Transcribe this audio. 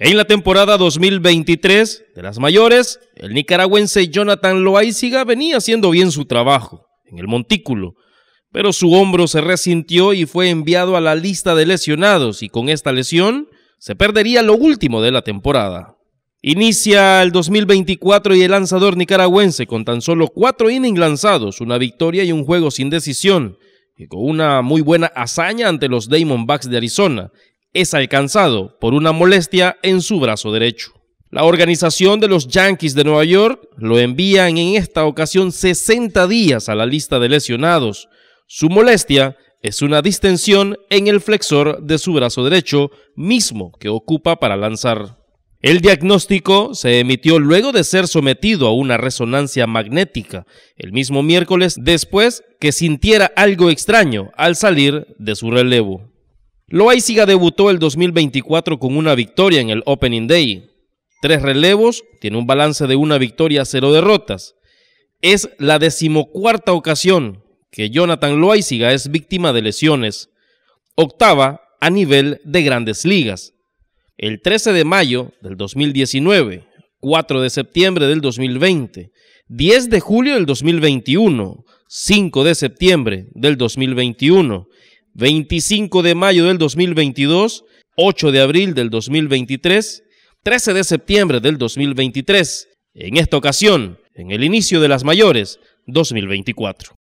En la temporada 2023 de las mayores, el nicaragüense Jonathan Loaiziga venía haciendo bien su trabajo en el montículo, pero su hombro se resintió y fue enviado a la lista de lesionados y con esta lesión se perdería lo último de la temporada. Inicia el 2024 y el lanzador nicaragüense con tan solo cuatro innings lanzados, una victoria y un juego sin decisión, y con una muy buena hazaña ante los Diamondbacks de Arizona, es alcanzado por una molestia en su brazo derecho. La organización de los Yankees de Nueva York lo envían en esta ocasión 60 días a la lista de lesionados. Su molestia es una distensión en el flexor de su brazo derecho, mismo que ocupa para lanzar. El diagnóstico se emitió luego de ser sometido a una resonancia magnética el mismo miércoles después que sintiera algo extraño al salir de su relevo. Loaiziga debutó el 2024 con una victoria en el Opening Day. Tres relevos, tiene un balance de una victoria, cero derrotas. Es la decimocuarta ocasión que Jonathan Loaiziga es víctima de lesiones, octava a nivel de grandes ligas. El 13 de mayo del 2019, 4 de septiembre del 2020, 10 de julio del 2021, 5 de septiembre del 2021, 25 de mayo del 2022, 8 de abril del 2023, 13 de septiembre del 2023. En esta ocasión, en el inicio de las mayores 2024.